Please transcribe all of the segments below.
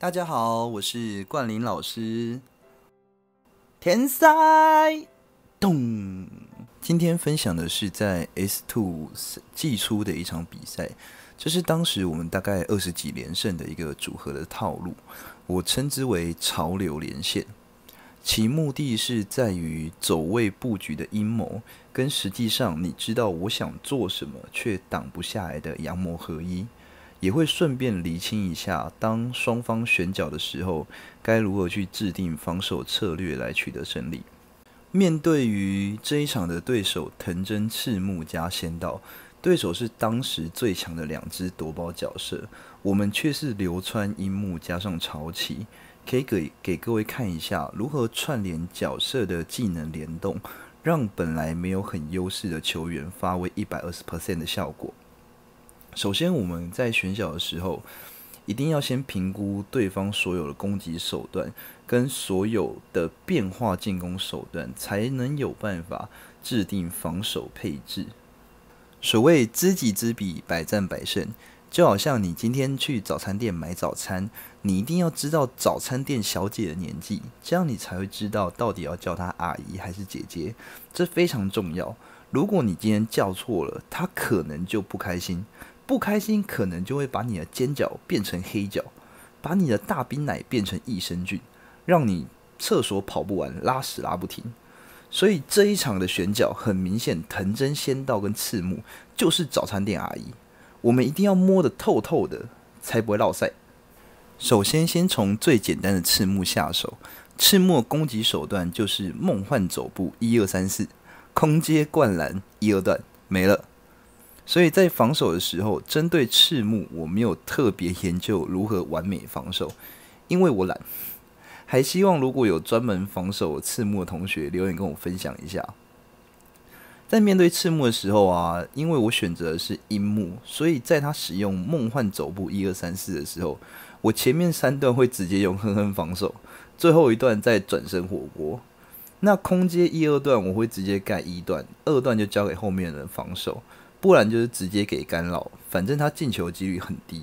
大家好，我是冠霖老师田塞咚。今天分享的是在 S Two 季初的一场比赛，这是当时我们大概二十几连胜的一个组合的套路，我称之为“潮流连线”。其目的是在于走位布局的阴谋，跟实际上你知道我想做什么却挡不下来的阳谋合一。也会顺便厘清一下，当双方选角的时候，该如何去制定防守策略来取得胜利。面对于这一场的对手藤真赤木加仙道，对手是当时最强的两支夺宝角色，我们却是流川樱木加上潮崎，可以给给各位看一下如何串联角色的技能联动，让本来没有很优势的球员发挥一百二十 percent 的效果。首先，我们在选角的时候，一定要先评估对方所有的攻击手段跟所有的变化进攻手段，才能有办法制定防守配置。所谓知己知彼，百战百胜。就好像你今天去早餐店买早餐，你一定要知道早餐店小姐的年纪，这样你才会知道到底要叫她阿姨还是姐姐。这非常重要。如果你今天叫错了，她可能就不开心。不开心可能就会把你的尖角变成黑角，把你的大冰奶变成益生菌，让你厕所跑不完，拉屎拉不停。所以这一场的选角很明显，藤真仙道跟赤木就是早餐店阿姨。我们一定要摸得透透的，才不会落赛。首先，先从最简单的赤木下手。赤木攻击手段就是梦幻走步，一二三四，空接灌篮，一二段没了。所以在防守的时候，针对赤木，我没有特别研究如何完美防守，因为我懒。还希望如果有专门防守赤木的同学留言跟我分享一下。在面对赤木的时候啊，因为我选择的是樱木，所以在他使用梦幻走步一二三四的时候，我前面三段会直接用哼哼防守，最后一段再转身火锅。那空接一二段我会直接盖一段，二段就交给后面的人防守。不然就是直接给干扰，反正他进球几率很低，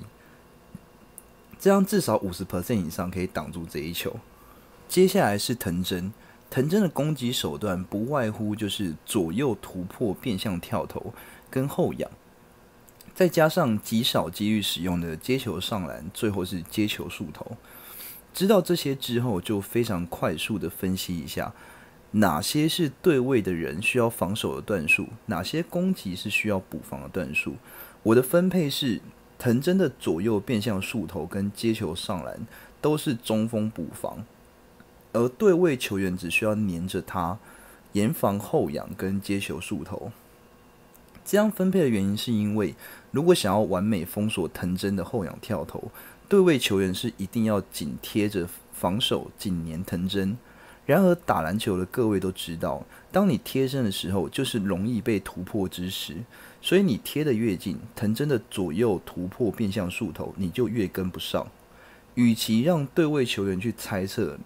这样至少五十 percent 以上可以挡住这一球。接下来是藤真，藤真的攻击手段不外乎就是左右突破、变向跳投跟后仰，再加上极少几率使用的接球上篮，最后是接球速投。知道这些之后，就非常快速的分析一下。哪些是对位的人需要防守的段数？哪些攻击是需要补防的段数？我的分配是：藤真的左右变向、竖头跟接球上篮都是中锋补防，而对位球员只需要粘着他，严防后仰跟接球竖头。这样分配的原因是因为，如果想要完美封锁藤真的后仰跳投，对位球员是一定要紧贴着防守，紧粘藤真。然而，打篮球的各位都知道，当你贴身的时候，就是容易被突破之时。所以，你贴得越近，藤真的左右突破变向速头，你就越跟不上。与其让对位球员去猜测，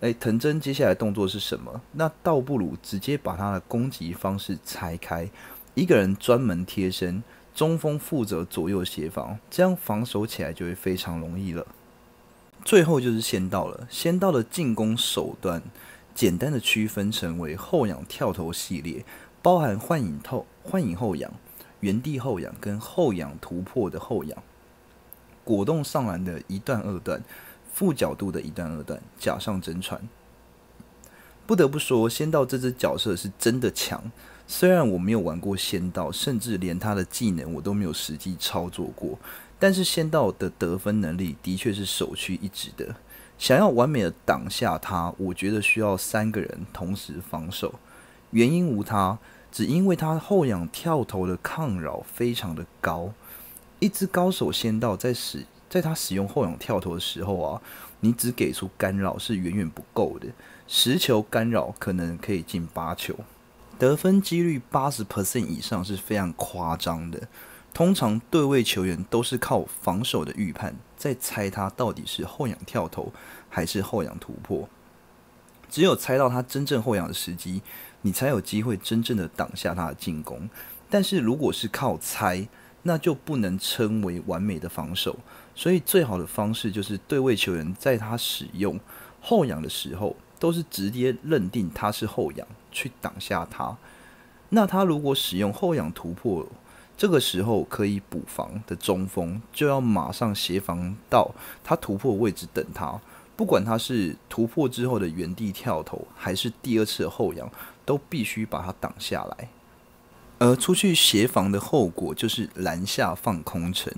哎，藤真接下来动作是什么，那倒不如直接把他的攻击方式拆开，一个人专门贴身，中锋负责左右协防，这样防守起来就会非常容易了。最后就是先到了，先到的进攻手段，简单的区分成为后仰跳投系列，包含幻影透、幻影后仰、原地后仰跟后仰突破的后仰，果冻上篮的一段、二段，负角度的一段、二段，假上真传。不得不说，仙道这只角色是真的强。虽然我没有玩过仙道，甚至连他的技能我都没有实际操作过，但是仙道的得分能力的确是首屈一指的。想要完美的挡下他，我觉得需要三个人同时防守。原因无他，只因为他后仰跳投的抗扰非常的高。一只高手仙道在使在他使用后仰跳投的时候啊，你只给出干扰是远远不够的。十球干扰可能可以进八球，得分几率八十 percent 以上是非常夸张的。通常对位球员都是靠防守的预判，在猜他到底是后仰跳投还是后仰突破。只有猜到他真正后仰的时机，你才有机会真正的挡下他的进攻。但是如果是靠猜，那就不能称为完美的防守。所以最好的方式就是对位球员在他使用后仰的时候。都是直接认定他是后仰去挡下他，那他如果使用后仰突破，这个时候可以补防的中锋就要马上协防到他突破位置等他，不管他是突破之后的原地跳投还是第二次后仰，都必须把他挡下来。而出去协防的后果就是篮下放空城，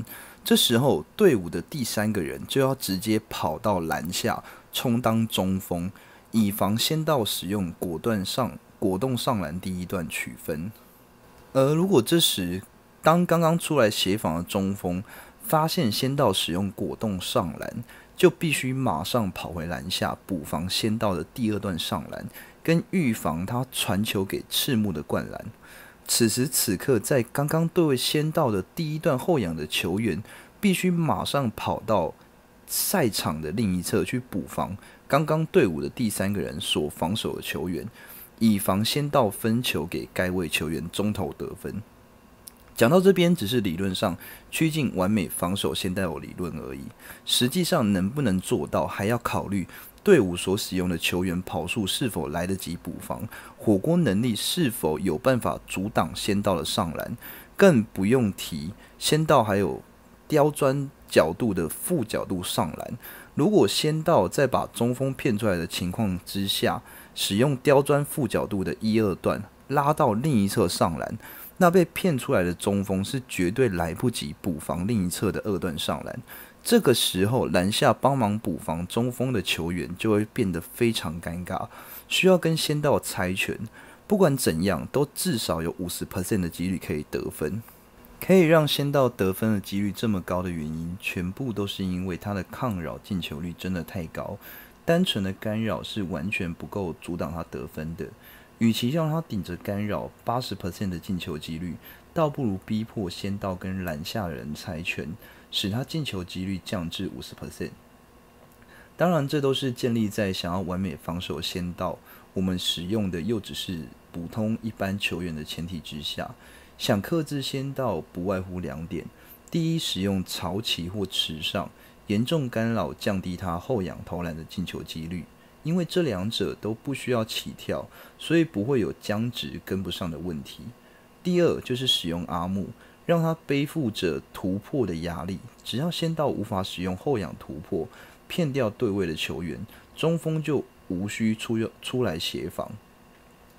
这时候队伍的第三个人就要直接跑到篮下充当中锋。以防先到使用果断上果冻上篮第一段取分，而如果这时当刚刚出来协防的中锋发现先到使用果冻上篮，就必须马上跑回篮下补防先到的第二段上篮，跟预防他传球给赤木的灌篮。此时此刻，在刚刚对位先到的第一段后仰的球员，必须马上跑到赛场的另一侧去补防。刚刚队伍的第三个人所防守的球员，以防先到分球给该位球员中投得分。讲到这边，只是理论上趋近完美防守先有理论而已，实际上能不能做到，还要考虑队伍所使用的球员跑速是否来得及补防，火锅能力是否有办法阻挡先到的上篮，更不用提先到还有刁钻角度的负角度上篮。如果先到再把中锋骗出来的情况之下，使用刁钻负角度的一二段拉到另一侧上篮，那被骗出来的中锋是绝对来不及补防另一侧的二段上篮。这个时候，篮下帮忙补防中锋的球员就会变得非常尴尬，需要跟先到猜拳。不管怎样，都至少有五十 percent 的几率可以得分。可以让仙道得分的几率这么高的原因，全部都是因为他的抗扰进球率真的太高，单纯的干扰是完全不够阻挡他得分的。与其让他顶着干扰八十 percent 的进球几率，倒不如逼迫仙道跟篮下人猜权，使他进球几率降至五十 percent。当然，这都是建立在想要完美防守仙道，我们使用的又只是普通一般球员的前提之下。想克制先到，不外乎两点：第一，使用潮起或池上，严重干扰降低他后仰投篮的进球几率，因为这两者都不需要起跳，所以不会有僵直跟不上的问题；第二，就是使用阿木，让他背负着突破的压力，只要先到无法使用后仰突破，骗掉对位的球员，中锋就无需出用出来协防，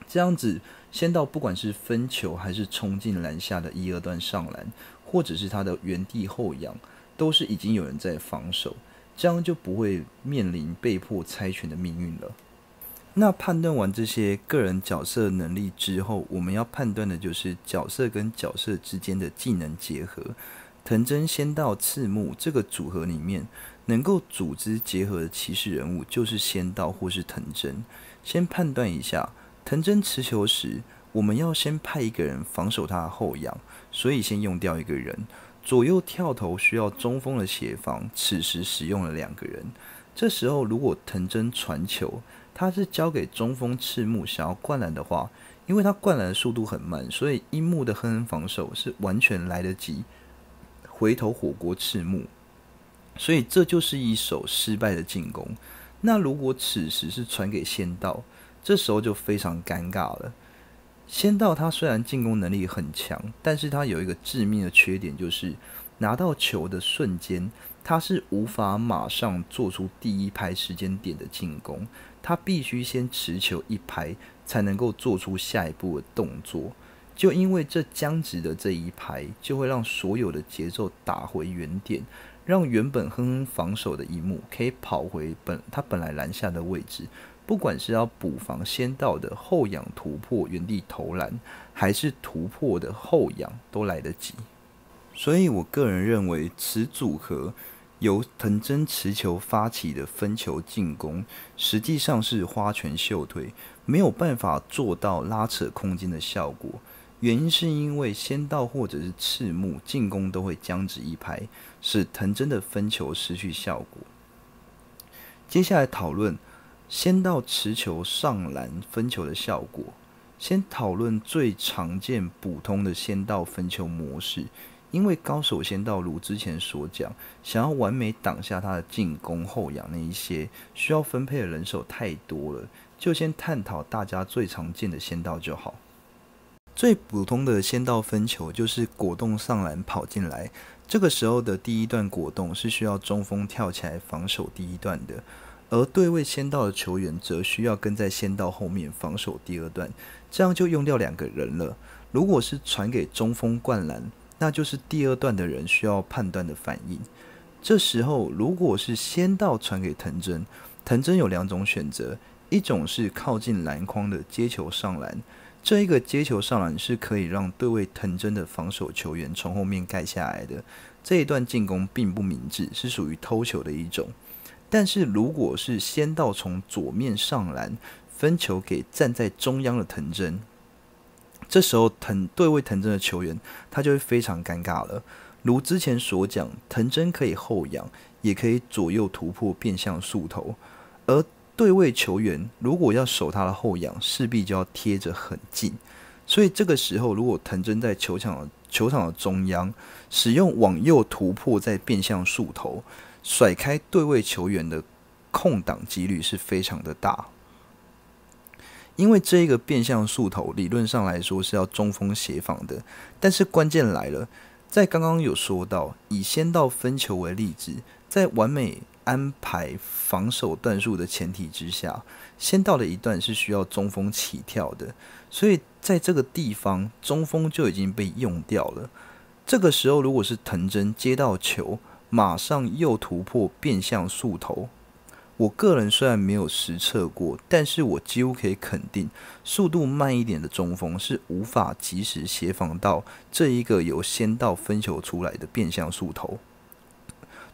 这样子。仙道不管是分球还是冲进篮下的一二段上篮，或者是他的原地后仰，都是已经有人在防守，这样就不会面临被迫猜拳的命运了。那判断完这些个人角色能力之后，我们要判断的就是角色跟角色之间的技能结合。藤真仙道次木这个组合里面能够组织结合的骑士人物就是仙道或是藤真。先判断一下。藤真持球时，我们要先派一个人防守他的后仰，所以先用掉一个人。左右跳投需要中锋的协防，此时使用了两个人。这时候如果藤真传球，他是交给中锋赤木想要灌篮的话，因为他灌篮的速度很慢，所以樱木的哼哼防守是完全来得及回头火锅赤木。所以这就是一手失败的进攻。那如果此时是传给仙道？这时候就非常尴尬了。先到他虽然进攻能力很强，但是他有一个致命的缺点，就是拿到球的瞬间，他是无法马上做出第一拍时间点的进攻，他必须先持球一拍，才能够做出下一步的动作。就因为这僵直的这一拍，就会让所有的节奏打回原点，让原本哼哼防守的一幕，可以跑回本他本来篮下的位置。不管是要补防先到的后仰突破原地投篮，还是突破的后仰，都来得及。所以，我个人认为，此组合由藤真持球发起的分球进攻，实际上是花拳绣腿，没有办法做到拉扯空间的效果。原因是因为先到或者是赤木进攻都会僵直一拍，使藤真的分球失去效果。接下来讨论。先到持球上篮分球的效果，先讨论最常见普通的先到分球模式。因为高手先到如之前所讲，想要完美挡下他的进攻后仰那一些，需要分配的人手太多了，就先探讨大家最常见的先到就好。最普通的先到分球就是果冻上篮跑进来，这个时候的第一段果冻是需要中锋跳起来防守第一段的。而对位先到的球员则需要跟在先到后面防守第二段，这样就用掉两个人了。如果是传给中锋灌篮，那就是第二段的人需要判断的反应。这时候如果是先到传给藤真，藤真有两种选择，一种是靠近篮筐的接球上篮，这一个接球上篮是可以让对位藤真的防守球员从后面盖下来的。这一段进攻并不明智，是属于偷球的一种。但是，如果是先到从左面上篮分球给站在中央的藤真，这时候藤对位藤真的球员，他就会非常尴尬了。如之前所讲，藤真可以后仰，也可以左右突破变向速头，而对位球员如果要守他的后仰，势必就要贴着很近。所以，这个时候如果藤真在球场球场的中央，使用往右突破再变向速头。甩开对位球员的空档几率是非常的大，因为这一个变相速投理论上来说是要中锋协防的，但是关键来了，在刚刚有说到以先到分球为例子，在完美安排防守段数的前提之下，先到的一段是需要中锋起跳的，所以在这个地方中锋就已经被用掉了，这个时候如果是藤真接到球。马上又突破变相速投，我个人虽然没有实测过，但是我几乎可以肯定，速度慢一点的中锋是无法及时协防到这一个由先到分球出来的变相速投，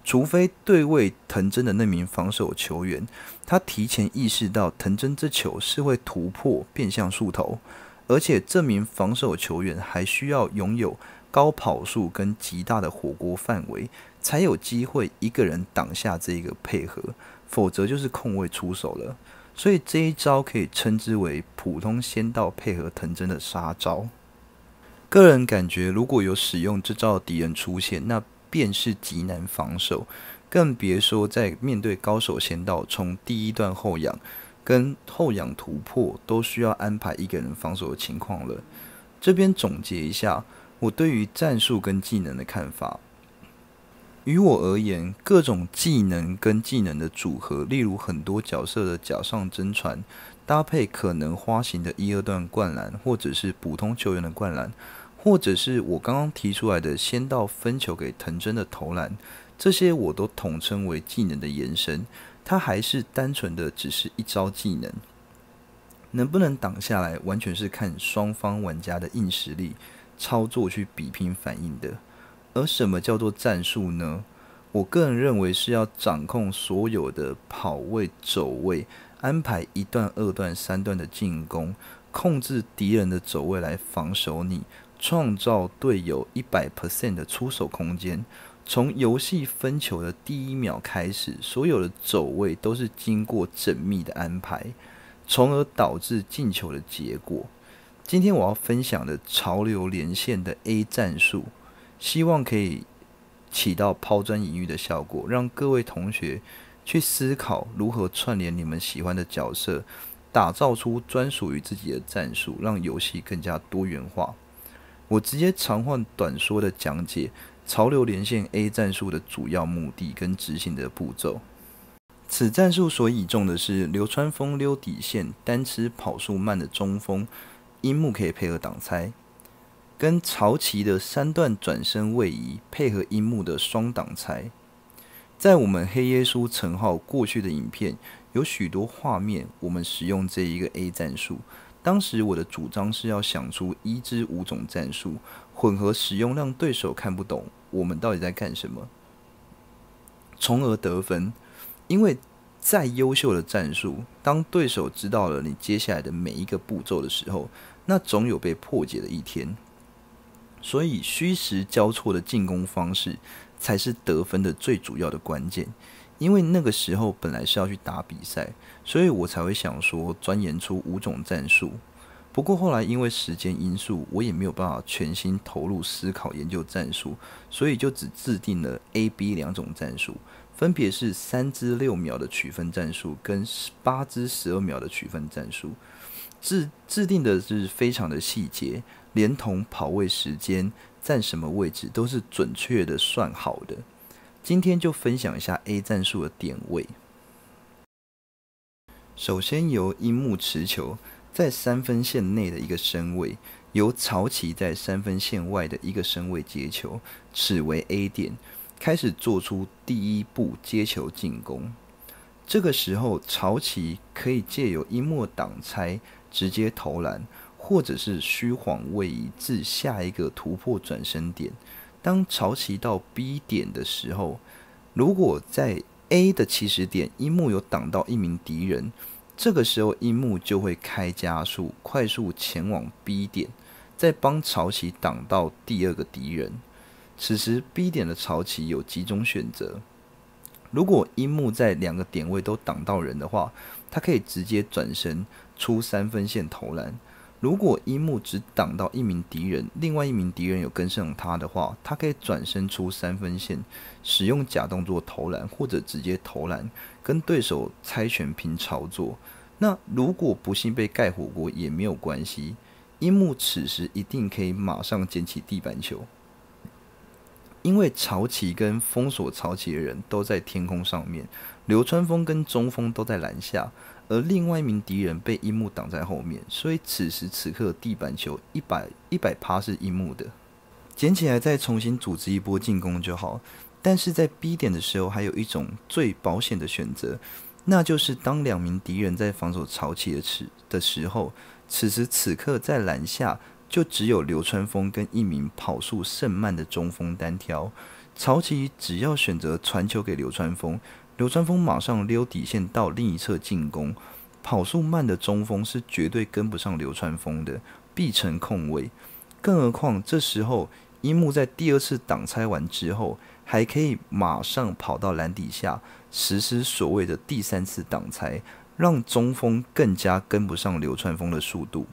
除非对位藤真的那名防守球员，他提前意识到藤真这球是会突破变相速投，而且这名防守球员还需要拥有。高跑速跟极大的火锅范围，才有机会一个人挡下这个配合，否则就是空位出手了。所以这一招可以称之为普通先到配合藤真的杀招。个人感觉，如果有使用这招的敌人出现，那便是极难防守，更别说在面对高手先到从第一段后仰跟后仰突破，都需要安排一个人防守的情况了。这边总结一下。我对于战术跟技能的看法，于我而言，各种技能跟技能的组合，例如很多角色的脚上真传搭配可能花型的一二段灌篮，或者是普通球员的灌篮，或者是我刚刚提出来的先到分球给藤真的投篮，这些我都统称为技能的延伸。它还是单纯的只是一招技能，能不能挡下来，完全是看双方玩家的硬实力。操作去比拼反应的，而什么叫做战术呢？我个人认为是要掌控所有的跑位、走位，安排一段、二段、三段的进攻，控制敌人的走位来防守你，创造队友一百 percent 的出手空间。从游戏分球的第一秒开始，所有的走位都是经过缜密的安排，从而导致进球的结果。今天我要分享的潮流连线的 A 战术，希望可以起到抛砖引玉的效果，让各位同学去思考如何串联你们喜欢的角色，打造出专属于自己的战术，让游戏更加多元化。我直接长话短说的讲解潮流连线 A 战术的主要目的跟执行的步骤。此战术所倚重的是流川枫溜底线、单吃跑速慢的中锋。樱木可以配合挡拆，跟潮崎的三段转身位移配合樱木的双挡拆，在我们黑耶稣陈浩过去的影片有许多画面，我们使用这一个 A 战术。当时我的主张是要想出一至五种战术混合使用，让对手看不懂我们到底在干什么，从而得分。因为再优秀的战术，当对手知道了你接下来的每一个步骤的时候，那总有被破解的一天，所以虚实交错的进攻方式才是得分的最主要的关键。因为那个时候本来是要去打比赛，所以我才会想说钻研出五种战术。不过后来因为时间因素，我也没有办法全心投入思考研究战术，所以就只制定了 A、B 两种战术，分别是三支六秒的取分战术跟八支十二秒的取分战术。制制定的是非常的细节，连同跑位时间、站什么位置都是准确的算好的。今天就分享一下 A 战术的点位。首先由樱木持球在三分线内的一个身位，由潮崎在三分线外的一个身位接球，此为 A 点，开始做出第一步接球进攻。这个时候潮崎可以借由樱木挡拆。直接投篮，或者是虚晃位移至下一个突破转身点。当潮汐到 B 点的时候，如果在 A 的起始点樱木有挡到一名敌人，这个时候樱木就会开加速，快速前往 B 点，再帮潮汐挡到第二个敌人。此时 B 点的潮汐有几种选择：如果樱木在两个点位都挡到人的话，他可以直接转身。出三分线投篮。如果樱木只挡到一名敌人，另外一名敌人有跟上他的话，他可以转身出三分线，使用假动作投篮，或者直接投篮，跟对手猜拳拼操作。那如果不幸被盖火锅也没有关系，樱木此时一定可以马上捡起地板球，因为潮崎跟封锁潮崎的人都在天空上面，流川枫跟中锋都在篮下。而另外一名敌人被樱木挡在后面，所以此时此刻地板球一百一百趴是樱木的，捡起来再重新组织一波进攻就好。但是在 B 点的时候，还有一种最保险的选择，那就是当两名敌人在防守潮起的时的时候，此时此刻在篮下就只有流川枫跟一名跑速甚慢的中锋单挑。潮起只要选择传球给流川枫。流川枫马上溜底线到另一侧进攻，跑速慢的中锋是绝对跟不上流川枫的，必成空位。更何况这时候樱木在第二次挡拆完之后，还可以马上跑到篮底下实施所谓的第三次挡拆，让中锋更加跟不上流川枫的速度。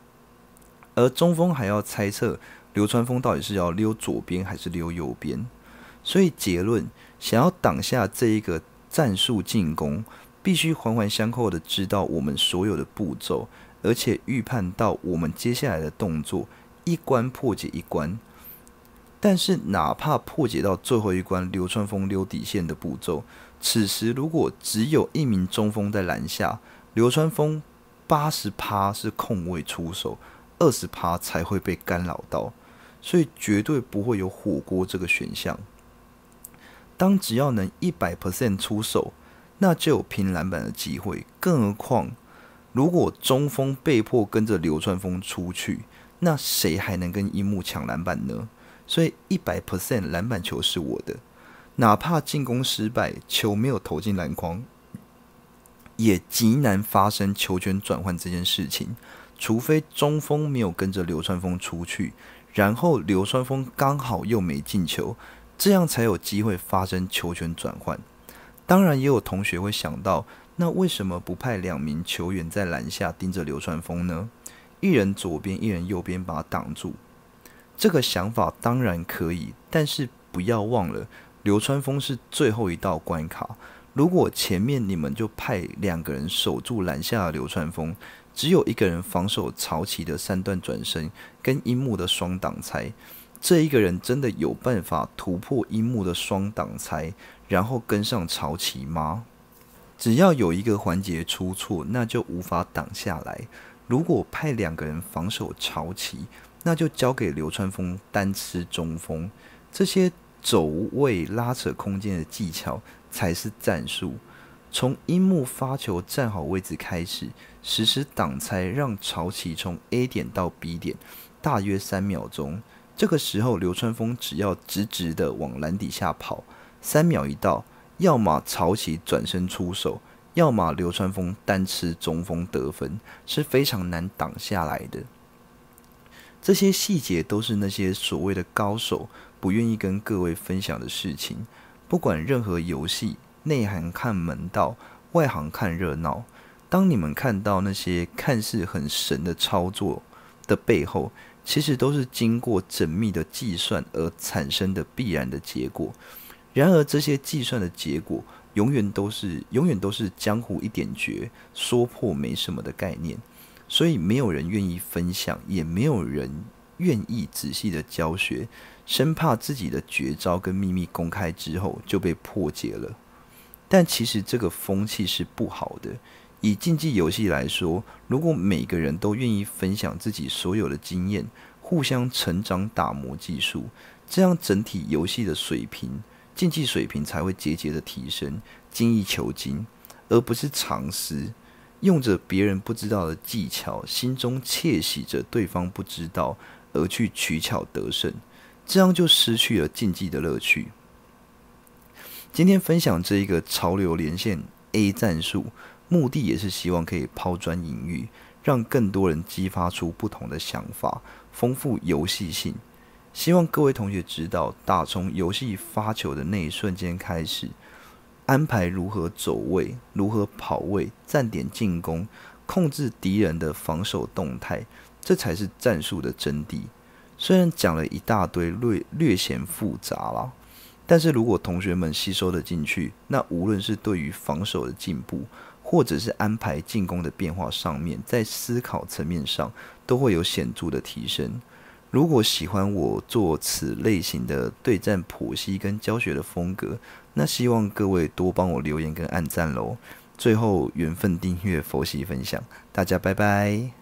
而中锋还要猜测流川枫到底是要溜左边还是溜右边。所以结论：想要挡下这一个。战术进攻必须环环相扣的知道我们所有的步骤，而且预判到我们接下来的动作，一关破解一关。但是哪怕破解到最后一关，流川枫溜底线的步骤，此时如果只有一名中锋在篮下，流川枫八十趴是空位出手，二十趴才会被干扰到，所以绝对不会有火锅这个选项。当只要能一百 percent 出手，那就有拼篮板的机会。更何况，如果中锋被迫跟着流川枫出去，那谁还能跟樱木抢篮板呢？所以，一百 percent 篮板球是我的。哪怕进攻失败，球没有投进篮筐，也极难发生球权转换这件事情。除非中锋没有跟着流川枫出去，然后流川枫刚好又没进球。这样才有机会发生球权转换。当然，也有同学会想到，那为什么不派两名球员在篮下盯着流川枫呢？一人左边，一人右边，把他挡住。这个想法当然可以，但是不要忘了，流川枫是最后一道关卡。如果前面你们就派两个人守住篮下的流川枫，只有一个人防守潮崎的三段转身，跟樱木的双挡拆。这一个人真的有办法突破樱木的双挡拆，然后跟上潮崎吗？只要有一个环节出错，那就无法挡下来。如果派两个人防守潮崎，那就交给流川枫单吃中锋。这些走位、拉扯空间的技巧才是战术。从樱木发球站好位置开始，实施挡拆，让潮崎从 A 点到 B 点，大约三秒钟。这个时候，流川枫只要直直的往篮底下跑，三秒一到，要么潮起转身出手，要么流川枫单吃中锋得分，是非常难挡下来的。这些细节都是那些所谓的高手不愿意跟各位分享的事情。不管任何游戏，内行看门道，外行看热闹。当你们看到那些看似很神的操作的背后，其实都是经过缜密的计算而产生的必然的结果。然而，这些计算的结果永远都是永远都是江湖一点绝，说破没什么的概念。所以，没有人愿意分享，也没有人愿意仔细的教学，生怕自己的绝招跟秘密公开之后就被破解了。但其实这个风气是不好的。以竞技游戏来说，如果每个人都愿意分享自己所有的经验，互相成长打磨技术，这样整体游戏的水平、竞技水平才会节节的提升，精益求精，而不是常识，用着别人不知道的技巧，心中窃喜着对方不知道而去取巧得胜，这样就失去了竞技的乐趣。今天分享这一个潮流连线 A 战术。目的也是希望可以抛砖引玉，让更多人激发出不同的想法，丰富游戏性。希望各位同学知道，打从游戏发球的那一瞬间开始，安排如何走位、如何跑位、站点进攻、控制敌人的防守动态，这才是战术的真谛。虽然讲了一大堆，略略显复杂了，但是如果同学们吸收得进去，那无论是对于防守的进步，或者是安排进攻的变化上面，在思考层面上都会有显著的提升。如果喜欢我做此类型的对战剖析跟教学的风格，那希望各位多帮我留言跟按赞喽。最后，缘分订阅佛系分享，大家拜拜。